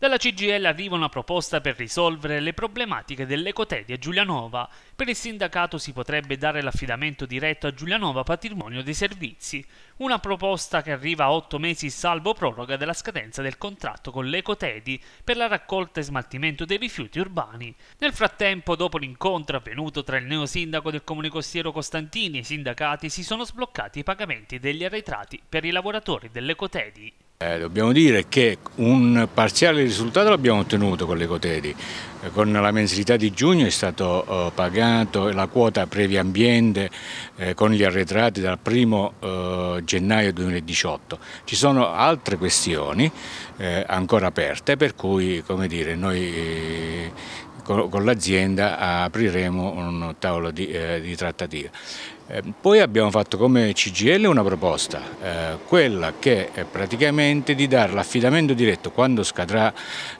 Dalla CGL arriva una proposta per risolvere le problematiche dell'ecotedia Giulianova. Per il sindacato si potrebbe dare l'affidamento diretto a Giulianova Patrimonio dei Servizi, una proposta che arriva a otto mesi salvo proroga della scadenza del contratto con l'Ecotedi per la raccolta e smaltimento dei rifiuti urbani. Nel frattempo, dopo l'incontro avvenuto tra il neo sindaco del comune costiero Costantini e i sindacati, si sono sbloccati i pagamenti degli arretrati per i lavoratori dell'Ecotedi. Eh, dobbiamo dire che un parziale risultato l'abbiamo ottenuto con le Cotedi, eh, con la mensilità di giugno è stato eh, pagato la quota previa ambiente eh, con gli arretrati dal 1 eh, gennaio 2018. Ci sono altre questioni eh, ancora aperte per cui dire, noi con, con l'azienda apriremo un tavolo di, di trattativa. Ehm, poi abbiamo fatto come CGL una proposta, eh, quella che è praticamente di dare l'affidamento diretto quando scadrà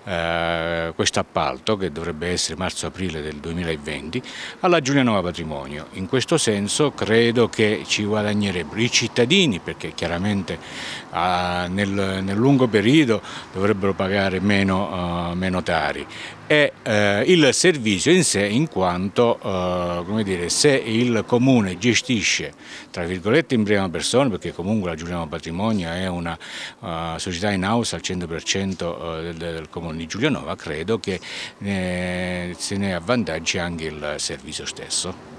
eh, questo appalto, che dovrebbe essere marzo-aprile del 2020, alla Giulia Nuova Patrimonio. In questo senso credo che ci guadagnerebbero i cittadini, perché chiaramente ah, nel, nel, lungo periodo dovrebbero pagare meno, eh, meno tari, e eh, il servizio in sé in quanto eh, dire, se il comune gestisce gestisce, tra virgolette in prima persona, perché comunque la Giuliano Patrimonio è una uh, società in house al 100% eh, del, del, comune di Giulianova, credo che eh, se ne avvantaggi anche il servizio stesso.